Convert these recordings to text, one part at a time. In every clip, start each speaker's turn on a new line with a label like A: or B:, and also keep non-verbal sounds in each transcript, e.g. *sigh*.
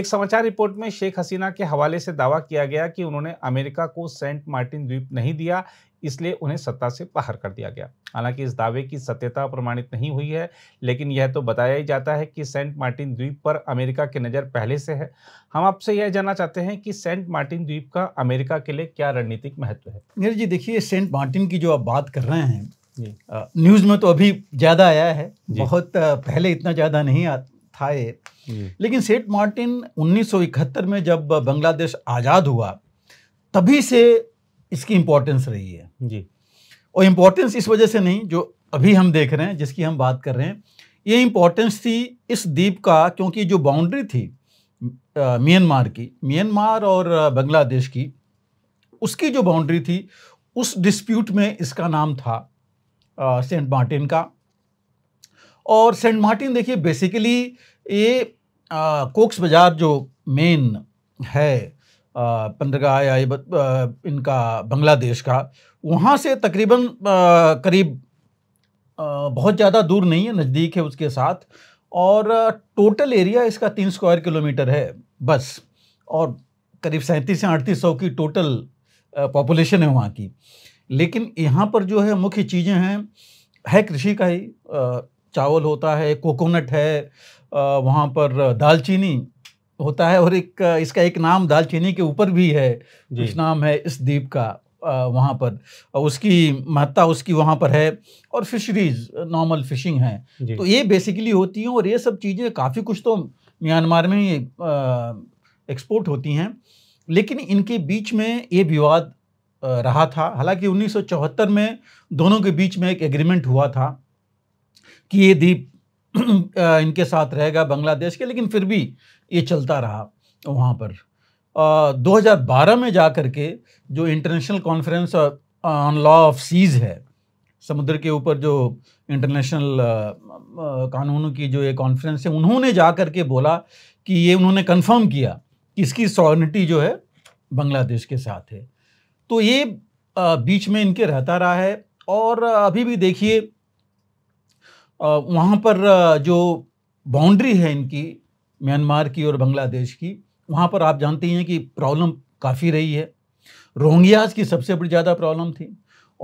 A: एक समाचार रिपोर्ट में शेख हसीना के हवाले से दावा किया गया कि उन्होंने अमेरिका को सेंट मार्टिन द्वीप नहीं दिया इसलिए उन्हें सत्ता से बाहर कर दिया गया हालांकि इस दावे की सत्यता प्रमाणित नहीं हुई है लेकिन यह तो बताया ही जाता है कि सेंट मार्टिन द्वीप पर अमेरिका की नज़र पहले से है हम आपसे यह जानना चाहते हैं कि सेंट मार्टिन द्वीप का अमेरिका के लिए क्या रणनीतिक महत्व है नीरज जी देखिए सेंट मार्टिन की जो आप बात कर रहे हैं न्यूज़ में तो अभी ज़्यादा आया है बहुत पहले इतना ज़्यादा नहीं था ये लेकिन सेंट मार्टिन 1971 में जब बांग्लादेश आज़ाद हुआ तभी से इसकी इंपॉर्टेंस रही है जी और इम्पोर्टेंस इस वजह से नहीं जो अभी हम देख रहे हैं जिसकी हम बात कर रहे हैं ये इम्पोर्टेंस थी इस द्वीप का क्योंकि जो बाउंड्री थी म्यांमार की म्यांमार और बांग्लादेश की उसकी जो बाउंड्री थी उस डिस्प्यूट में इसका नाम था सेंट मार्टिन का और सेंट मार्टिन देखिए बेसिकली ये कोक्स बाज़ार जो मेन है पंद्रगा या इनका बांग्लादेश का वहाँ से तकरीबन करीब बहुत ज़्यादा दूर नहीं है नज़दीक है उसके साथ और टोटल एरिया इसका तीन स्क्वायर किलोमीटर है बस और करीब सैंतीस से अड़तीस सौ की टोटल पॉपुलेशन है वहाँ की लेकिन यहाँ पर जो है मुख्य चीज़ें हैं है कृषि का ही चावल होता है कोकोनट है वहाँ पर दालचीनी होता है और एक इसका एक नाम दालचीनी के ऊपर भी है कुछ नाम है इस द्वीप का वहाँ पर उसकी महत्ता उसकी वहाँ पर है और फिशरीज नॉर्मल फिशिंग है तो ये बेसिकली होती हैं और ये सब चीज़ें काफ़ी कुछ तो म्यांमार में ही एक्सपोर्ट होती हैं लेकिन इनके बीच में ये विवाद रहा था हालांकि 1974 में दोनों के बीच में एक एग्रीमेंट हुआ था कि ये द्वीप इनके साथ रहेगा बांग्लादेश के लेकिन फिर भी ये चलता रहा वहाँ पर आ, 2012 में जा कर के जो international conference on law of seas है समुद्र के ऊपर जो इंटरनेशनल कानून की जो ये कॉन्फ्रेंस है उन्होंने जा कर के बोला कि ये उन्होंने कंफर्म किया कि इसकी सॉनिटी जो है बांग्लादेश के साथ है तो ये आ, बीच में इनके रहता रहा है और अभी भी देखिए वहाँ पर जो बाउंड्री है इनकी म्यांमार की और बांग्लादेश की वहाँ पर आप जानते हैं कि प्रॉब्लम काफ़ी रही है रोहिंग्याज की सबसे बड़ी ज़्यादा प्रॉब्लम थी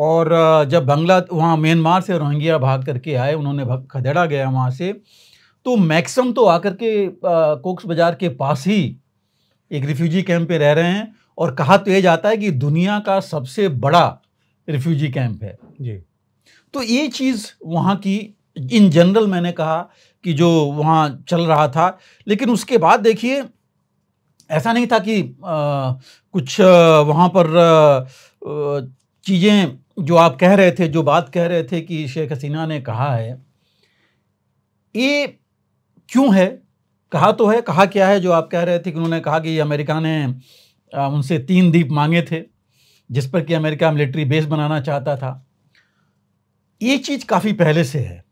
A: और जब बंगला वहाँ म्यांमार से रोहिंग्या भाग करके आए उन्होंने भाग खदेड़ा गया वहाँ से तो मैक्सम तो आकर के कोक्स बाज़ार के पास ही एक रिफ्यूजी कैंप पे रह रहे हैं और कहा तो ये जाता है कि दुनिया का सबसे बड़ा रिफ्यूजी कैंप है जी तो ये चीज़ वहाँ की इन जनरल मैंने कहा कि जो वहाँ चल रहा था लेकिन उसके बाद देखिए ऐसा नहीं था कि आ, कुछ वहाँ पर चीज़ें जो आप कह रहे थे जो बात कह रहे थे कि शेख हसीना ने कहा है ये क्यों है कहा तो है कहा क्या है जो आप कह रहे थे कि उन्होंने कहा कि अमेरिका ने उनसे तीन द्वीप मांगे थे जिस पर कि अमेरिका मिलिट्री बेस बनाना चाहता था ये चीज़ काफ़ी पहले से है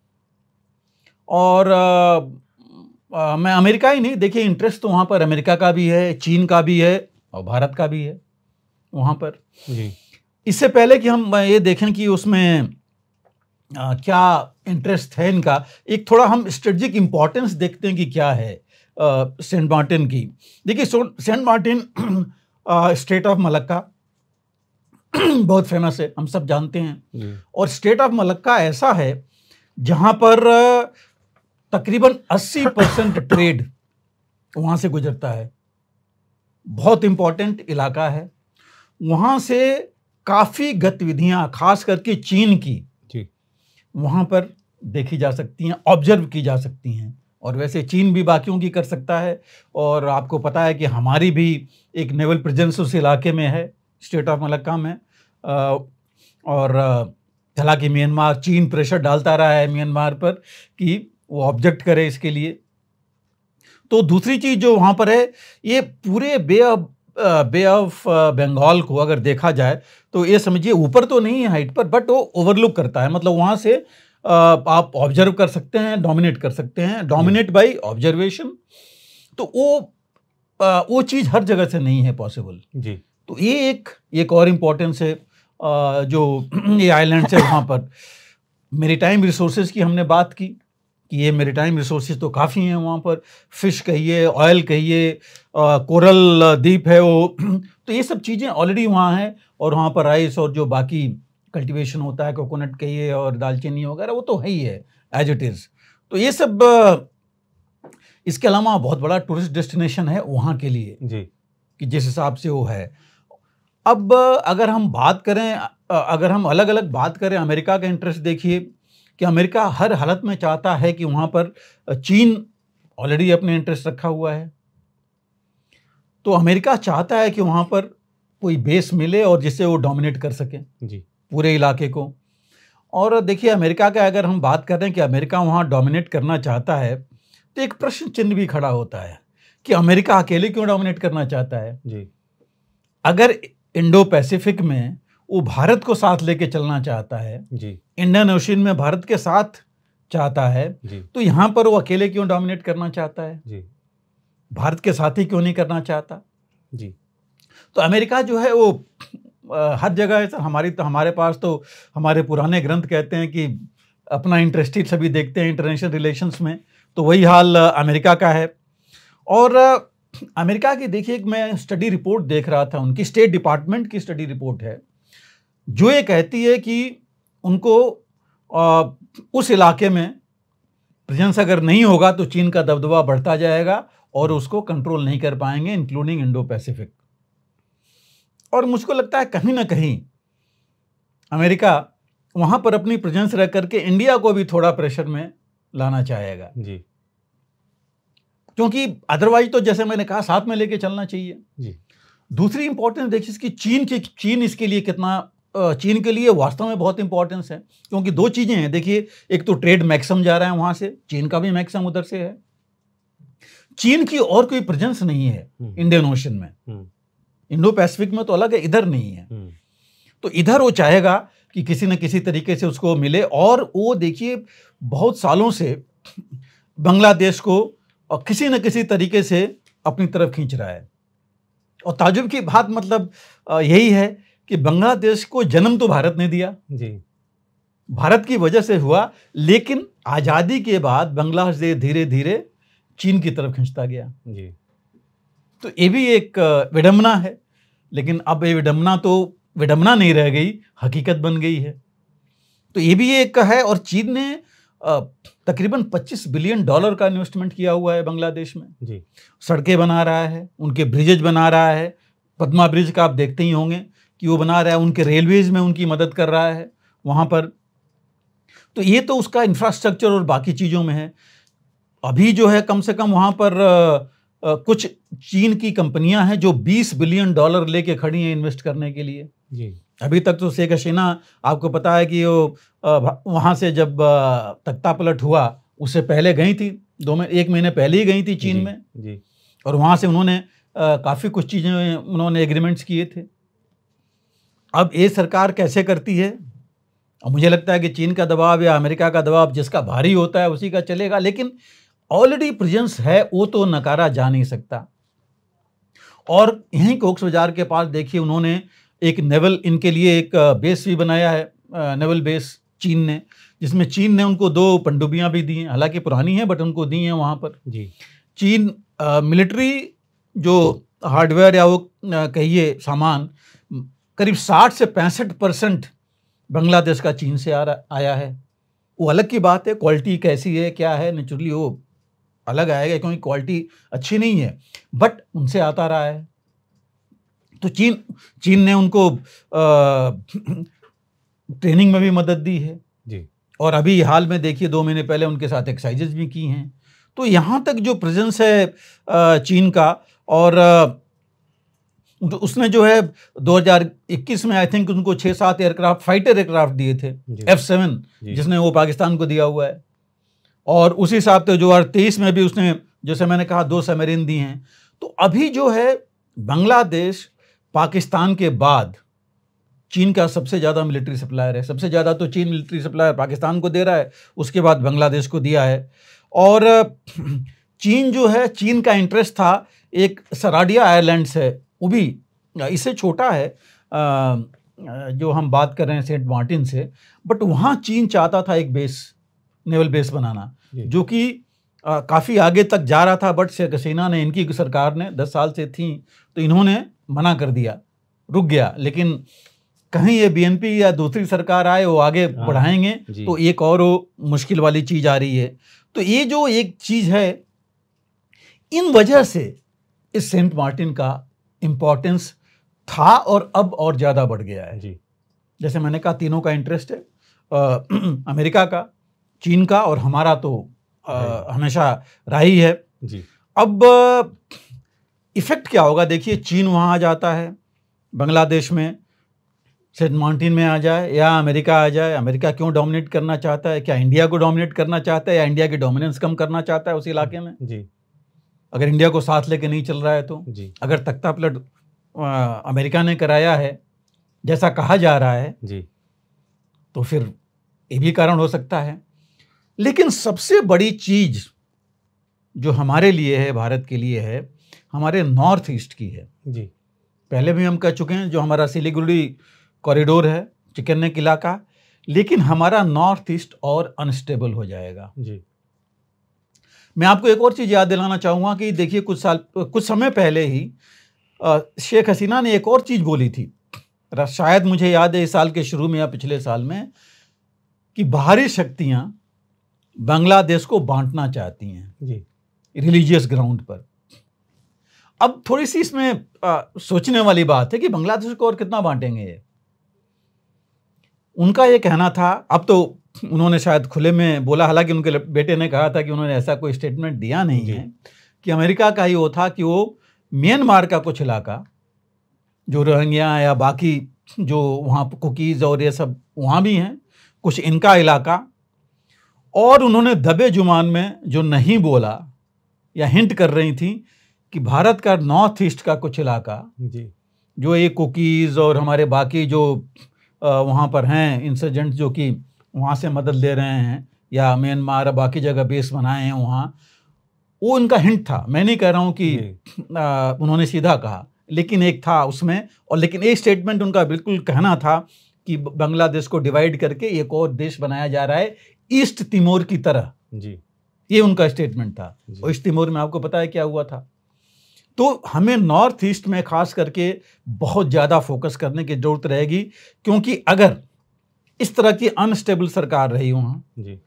A: और आ, मैं अमेरिका ही नहीं देखिए इंटरेस्ट तो वहाँ पर अमेरिका का भी है चीन का भी है और भारत का भी है वहाँ पर जी इससे पहले कि हम ये देखें कि उसमें आ, क्या इंटरेस्ट है इनका एक थोड़ा हम स्ट्रेटजिक इम्पोर्टेंस देखते हैं कि क्या है सेंट मार्टिन की देखिए Saint Martin state of Malacca बहुत फेमस है हम सब जानते हैं और स्टेट ऑफ मलक्का ऐसा है जहाँ पर तकरीबन 80 परसेंट ट्रेड वहाँ से गुजरता है बहुत इम्पोर्टेंट इलाका है वहाँ से काफ़ी गतिविधियाँ खास करके चीन की जी वहाँ पर देखी जा सकती हैं ऑब्जर्व की जा सकती हैं और वैसे चीन भी बाकियों की कर सकता है और आपको पता है कि हमारी भी एक नेवल प्रेजेंस उस इलाके में है स्टेट ऑफ मलक्का में और हालांकि म्यांमार चीन प्रेशर डालता रहा है म्यांमार पर कि वो ऑब्जेक्ट करे इसके लिए तो दूसरी चीज़ जो वहाँ पर है ये पूरे bay of bay of Bengal को अगर देखा जाए तो ये समझिए ऊपर तो नहीं है हाइट पर बट वो ओवरलुक करता है मतलब वहाँ से uh, आप ऑब्जर्व कर सकते हैं डोमिनेट कर सकते हैं डोमिनेट बाय ऑब्जर्वेशन तो वो वो चीज़ हर जगह से नहीं है पॉसिबल जी तो ये एक एक और इम्पोर्टेंस है जो *clears throat* ये आइलैंड्स है वहाँ पर मेरी टाइम रिसोर्सेज की हमने बात की कि ये टाइम रिसोर्स तो काफ़ी हैं वहाँ पर फ़िश कहिए ऑयल कहिए कोरल द्वीप है वो *clears throat* तो ये सब चीज़ें ऑलरेडी वहाँ हैं और वहाँ पर राइस और जो बाकी कल्टीवेशन होता है कोकोनट कहिए और दालचीनी वगैरह वो तो है ही है एज इट इज़ तो ये सब इसके अलावा बहुत बड़ा टूरिस्ट डेस्टिनेशन है वहाँ के लिए जी कि जिस हिसाब से वो है अब अगर हम बात करें अगर हम अलग अलग बात करें अमेरिका का इंटरेस्ट देखिए कि अमेरिका हर हालत में चाहता है कि वहाँ पर चीन ऑलरेडी अपने इंटरेस्ट रखा हुआ है तो अमेरिका चाहता है कि वहाँ पर कोई बेस मिले और जिससे वो डोमिनेट कर सके जी पूरे इलाके को और देखिए अमेरिका का अगर हम बात करें कि अमेरिका वहाँ डोमिनेट करना चाहता है तो एक प्रश्न चिन्ह भी खड़ा होता है कि अमेरिका अकेले क्यों डोमिनेट करना चाहता है जी अगर इंडो पैसिफिक में वो भारत को साथ लेके चलना चाहता है जी इंडियन ओशन में भारत के साथ चाहता है तो यहाँ पर वो अकेले क्यों डोमिनेट करना चाहता है जी भारत के साथ ही क्यों नहीं करना चाहता जी तो अमेरिका जो है वो हर जगह है सर हमारी तो हमारे पास तो हमारे पुराने ग्रंथ कहते हैं कि अपना इंटरेस्ट ही सभी देखते हैं इंटरनेशनल रिलेशंस में तो वही हाल अमेरिका का है और अमेरिका की देखिए मैं स्टडी रिपोर्ट देख रहा था उनकी स्टेट डिपार्टमेंट की स्टडी रिपोर्ट है जो ये कहती है कि उनको आ, उस इलाके में प्रेजेंस अगर नहीं होगा तो चीन का दबदबा बढ़ता जाएगा और उसको कंट्रोल नहीं कर पाएंगे इंक्लूडिंग इंडो पैसिफिक और मुझको लगता है कहीं ना कहीं अमेरिका वहाँ पर अपनी प्रेजेंस रह करके इंडिया को भी थोड़ा प्रेशर में लाना चाहेगा जी क्योंकि अदरवाइज तो जैसे मैंने कहा साथ में लेके चलना चाहिए जी दूसरी इंपॉर्टेंस देखिए इसकी चीन की चीन इसके लिए कितना चीन के लिए वास्तव में बहुत इंपॉर्टेंस है क्योंकि दो चीज़ें हैं देखिए एक तो ट्रेड मैक्सम जा रहा है वहाँ से चीन का भी मैक्सम उधर से है चीन की और कोई प्रेजेंस नहीं है इंडियन हम्म। ओशन में इंडो हम्म। पैसिफिक में तो अलग है इधर नहीं है हम्म। तो इधर वो चाहेगा कि किसी न किसी तरीके से उसको मिले और वो देखिए बहुत सालों से बांग्लादेश को और किसी न किसी तरीके से अपनी तरफ खींच रहा है और ताजुब की बात मतलब यही है कि बांग्लादेश को जन्म तो भारत ने दिया जी भारत की वजह से हुआ लेकिन आज़ादी के बाद बांग्लादेश धीरे धीरे चीन की तरफ खींचता गया जी तो ये भी एक विडम्बना है लेकिन अब ये विडम्बना तो विडम्बना नहीं रह गई हकीकत बन गई है तो ये भी एक है और चीन ने तकरीबन 25 बिलियन डॉलर का इन्वेस्टमेंट किया हुआ है बांग्लादेश में जी सड़कें बना रहा है उनके ब्रिजेज बना रहा है पदमा ब्रिज का आप देखते ही होंगे कि वो बना रहा है उनके रेलवेज़ में उनकी मदद कर रहा है वहाँ पर तो ये तो उसका इंफ्रास्ट्रक्चर और बाकी चीज़ों में है अभी जो है कम से कम वहाँ पर आ, आ, कुछ चीन की कंपनियाँ हैं जो 20 बिलियन डॉलर लेके खड़ी हैं इन्वेस्ट करने के लिए जी अभी तक तो शेख हसीना आपको पता है कि वो वहाँ से जब तख्ता पलट हुआ उससे पहले गई थी दो में एक महीने पहले ही गई थी चीन जी, में जी और वहाँ से उन्होंने काफ़ी कुछ चीज़ें उन्होंने एग्रीमेंट्स किए थे अब ये सरकार कैसे करती है और मुझे लगता है कि चीन का दबाव या अमेरिका का दबाव जिसका भारी होता है उसी का चलेगा लेकिन ऑलरेडी प्रेजेंस है वो तो नकारा जा नहीं सकता और यहीं कोक्स बाजार के पास देखिए उन्होंने एक नेवल इनके लिए एक बेस भी बनाया है नेवल बेस चीन ने जिसमें चीन ने उनको दो पंडुबियाँ भी दी हैं हालांकि पुरानी हैं बट उनको दी हैं वहाँ पर जी चीन मिलिट्री जो हार्डवेयर या वो कहिए सामान करीब 60 से पैंसठ परसेंट बांग्लादेश का चीन से आ रहा आया है वो अलग की बात है क्वालिटी कैसी है क्या है नेचुरली वो अलग आएगा क्योंकि क्वालिटी अच्छी नहीं है बट उनसे आता रहा है तो चीन चीन ने उनको आ, ट्रेनिंग में भी मदद दी है जी और अभी हाल में देखिए दो महीने पहले उनके साथ एक्साइजेज भी की हैं तो यहाँ तक जो प्रेजेंस है चीन का और तो उसने जो है 2021 में आई थिंक उनको छः सात एयरक्राफ्ट फाइटर एयरक्राफ्ट दिए थे एफ सेवन जिसने वो पाकिस्तान को दिया हुआ है और उसी हिसाब से दो हज़ार में भी उसने जैसे मैंने कहा दो सबमरीन दी हैं तो अभी जो है बांग्लादेश पाकिस्तान के बाद चीन का सबसे ज़्यादा मिलिट्री सप्लायर है सबसे ज़्यादा तो चीन मिलिट्री सप्लायर पाकिस्तान को दे रहा है उसके बाद बांग्लादेश को दिया है और *clears throat* चीन जो है चीन का इंटरेस्ट था एक सराडिया आयरलैंड से वो भी इससे छोटा है आ, जो हम बात कर रहे हैं सेंट मार्टिन से बट वहाँ चीन चाहता था एक बेस नेवल बेस बनाना जो कि काफ़ी आगे तक जा रहा था बट शेख हसीना ने इनकी सरकार ने दस साल से थी तो इन्होंने मना कर दिया रुक गया लेकिन कहीं ये बीएनपी या दूसरी सरकार आए वो आगे हाँ, बढ़ाएंगे तो एक और वो मुश्किल वाली चीज़ आ रही है तो ये जो एक चीज़ है इन वजह से इस सेंट मार्टिन का इम्पोर्टेंस था और अब और ज़्यादा बढ़ गया है जी जैसे मैंने कहा तीनों का इंटरेस्ट है आ, *clears throat* अमेरिका का चीन का और हमारा तो आ, हमेशा राही है जी अब इफ़ेक्ट क्या होगा देखिए चीन वहाँ आ जाता है बांग्लादेश में सेंट माउंटेन में आ जाए या अमेरिका आ जाए अमेरिका क्यों डोमिनेट करना चाहता है क्या इंडिया को डोमिनेट करना चाहता है या इंडिया की डोमिनेंस कम करना चाहता है उस इलाके में जी अगर इंडिया को साथ लेके नहीं चल रहा है तो जी अगर तख्ता पलट अमेरिका ने कराया है जैसा कहा जा रहा है जी तो फिर ये भी कारण हो सकता है लेकिन सबसे बड़ी चीज जो हमारे लिए है भारत के लिए है हमारे नॉर्थ ईस्ट की है जी पहले भी हम कह चुके हैं जो हमारा सिलीगुड़ी कॉरिडोर है चिकन ने लेकिन हमारा नॉर्थ ईस्ट और अनस्टेबल हो जाएगा जी मैं आपको एक और चीज़ याद दिलाना चाहूँगा कि देखिए कुछ साल कुछ समय पहले ही शेख हसीना ने एक और चीज़ बोली थी शायद मुझे याद है इस साल के शुरू में या पिछले साल में कि बाहरी शक्तियाँ बांग्लादेश को बांटना चाहती हैं जी रिलीजियस ग्राउंड पर अब थोड़ी सी इसमें आ, सोचने वाली बात है कि बांग्लादेश को और कितना बांटेंगे ये उनका ये कहना था अब तो उन्होंने शायद खुले में बोला हालांकि उनके बेटे ने कहा था कि उन्होंने ऐसा कोई स्टेटमेंट दिया नहीं है कि अमेरिका का ही वो था कि वो म्यांमार का कुछ इलाका जो रोहिंग्या या बाकी जो वहाँ कुकीज़ और ये सब वहाँ भी हैं कुछ इनका इलाका और उन्होंने दबे जुमान में जो नहीं बोला या हिंट कर रही थी कि भारत का नॉर्थ ईस्ट का कुछ इलाका जी जो ये कुकीज़ और हमारे बाकी जो वहाँ पर हैं इंसर्जेंट जो कि वहाँ से मदद ले रहे हैं या म्यांमार बाकी जगह बेस बनाए हैं वहाँ वो उनका हिंट था मैं नहीं कह रहा हूँ कि आ, उन्होंने सीधा कहा लेकिन एक था उसमें और लेकिन एक स्टेटमेंट उनका बिल्कुल कहना था कि बांग्लादेश को डिवाइड करके एक और देश बनाया जा रहा है ईस्ट तिमोर की तरह जी ये उनका स्टेटमेंट था और ईस्ट तिमोर में आपको पता है क्या हुआ था तो हमें नॉर्थ ईस्ट में खास करके बहुत ज़्यादा फोकस करने की ज़रूरत रहेगी क्योंकि अगर इस तरह की अनस्टेबल सरकार रही वहाँ जी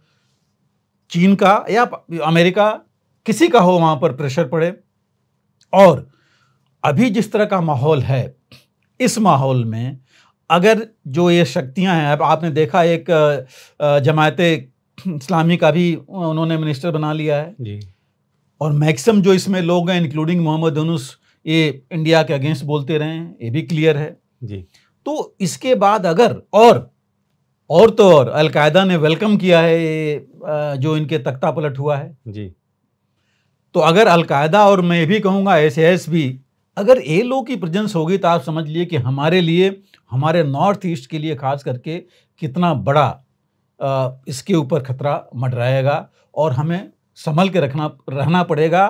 A: चीन का या अमेरिका किसी का हो वहाँ पर प्रेशर पड़े और अभी जिस तरह का माहौल है इस माहौल में अगर जो ये शक्तियां हैं अब आपने देखा एक जमात इस्लामी का भी उन्होंने मिनिस्टर बना लिया है जी और मैक्सिम जो इसमें लोग हैं इंक्लूडिंग मोहम्मद यूनुस ये इंडिया के अगेंस्ट बोलते रहे हैं ये भी क्लियर है जी तो इसके बाद अगर और और तो और अलकायदा ने वेलकम किया है जो इनके तख्ता पलट हुआ है जी तो अगर अलकायदा और मैं भी कहूँगा एस एस भी अगर ए लो की प्रजेंस होगी तो आप समझ लिए कि हमारे लिए हमारे नॉर्थ ईस्ट के लिए खास करके कितना बड़ा इसके ऊपर खतरा मंडराएगा और हमें संभल के रखना रहना पड़ेगा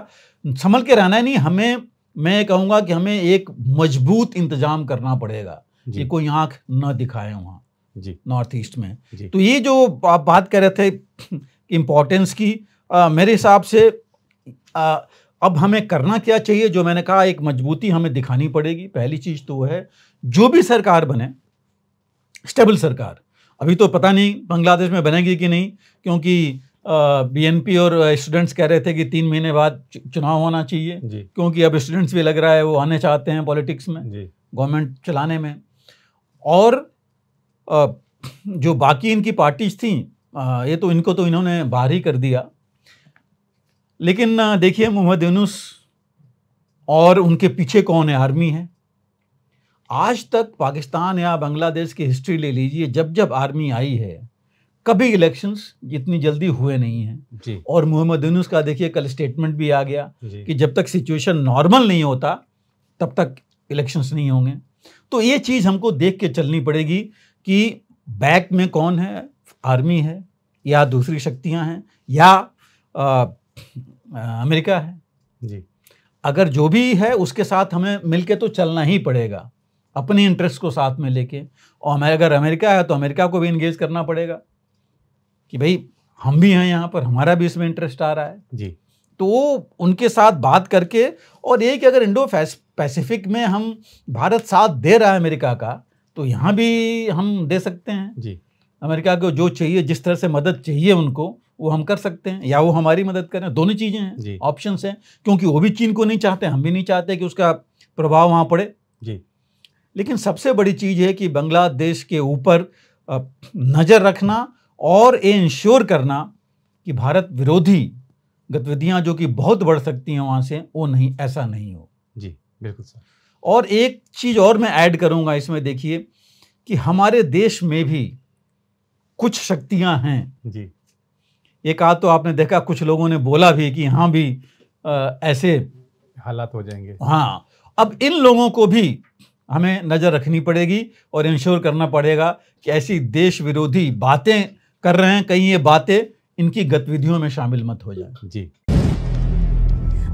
A: संभल के रहना नहीं हमें मैं कहूँगा कि हमें एक मजबूत इंतजाम करना पड़ेगा कि कोई आँख न दिखाए वहाँ जी नॉर्थ ईस्ट में तो ये जो आप बात कर रहे थे इम्पोर्टेंस की आ, मेरे हिसाब से आ, अब हमें करना क्या चाहिए जो मैंने कहा एक मजबूती हमें दिखानी पड़ेगी पहली चीज़ तो है जो भी सरकार बने स्टेबल सरकार अभी तो पता नहीं बांग्लादेश में बनेगी कि नहीं क्योंकि बीएनपी और स्टूडेंट्स कह रहे थे कि तीन महीने बाद चुनाव होना चाहिए क्योंकि अब स्टूडेंट्स भी लग रहा है वो आने चाहते हैं पॉलिटिक्स में गवर्नमेंट चलाने में और जो बाकी इनकी पार्टीज थी ये तो इनको तो इन्होंने बाहर ही कर दिया लेकिन देखिए मोहम्मद यूनुस और उनके पीछे कौन है आर्मी है आज तक पाकिस्तान या बांग्लादेश की हिस्ट्री ले लीजिए जब जब आर्मी आई है कभी इलेक्शंस इतनी जल्दी हुए नहीं हैं और मोहम्मद यूनुस का देखिए कल स्टेटमेंट भी आ गया कि जब तक सिचुएशन नॉर्मल नहीं होता तब तक इलेक्शंस नहीं होंगे तो ये चीज़ हमको देख के चलनी पड़ेगी कि बैक में कौन है आर्मी है या दूसरी शक्तियां हैं या आ, आ, अमेरिका है जी अगर जो भी है उसके साथ हमें मिलके तो चलना ही पड़ेगा अपने इंटरेस्ट को साथ में लेके और हमें अगर अमेरिका है तो अमेरिका को भी इंगेज करना पड़ेगा कि भाई हम भी हैं यहाँ पर हमारा भी इसमें इंटरेस्ट आ रहा है जी तो उनके साथ बात करके और ये कि अगर इंडो पैसिफिक में हम भारत साथ दे रहा है अमेरिका का तो यहाँ भी हम दे सकते हैं जी अमेरिका को जो चाहिए जिस तरह से मदद चाहिए उनको वो हम कर सकते हैं या वो हमारी मदद करें दोनों चीज़ें हैं ऑप्शन हैं क्योंकि वो भी चीन को नहीं चाहते हम भी नहीं चाहते कि उसका प्रभाव वहाँ पड़े जी लेकिन सबसे बड़ी चीज़ है कि बांग्लादेश के ऊपर नज़र रखना और ये इंश्योर करना कि भारत विरोधी गतिविधियाँ जो कि बहुत बढ़ सकती हैं वहाँ से वो नहीं ऐसा नहीं हो जी बिल्कुल सर और एक चीज़ और मैं ऐड करूंगा इसमें देखिए कि हमारे देश में भी कुछ शक्तियां हैं जी एक आध तो आपने देखा कुछ लोगों ने बोला भी कि यहाँ भी आ, ऐसे हालात हो जाएंगे हाँ अब इन लोगों को भी हमें नज़र रखनी पड़ेगी और इंश्योर करना पड़ेगा कि ऐसी देश विरोधी बातें कर रहे हैं कहीं ये बातें इनकी गतिविधियों में शामिल मत हो जाए जी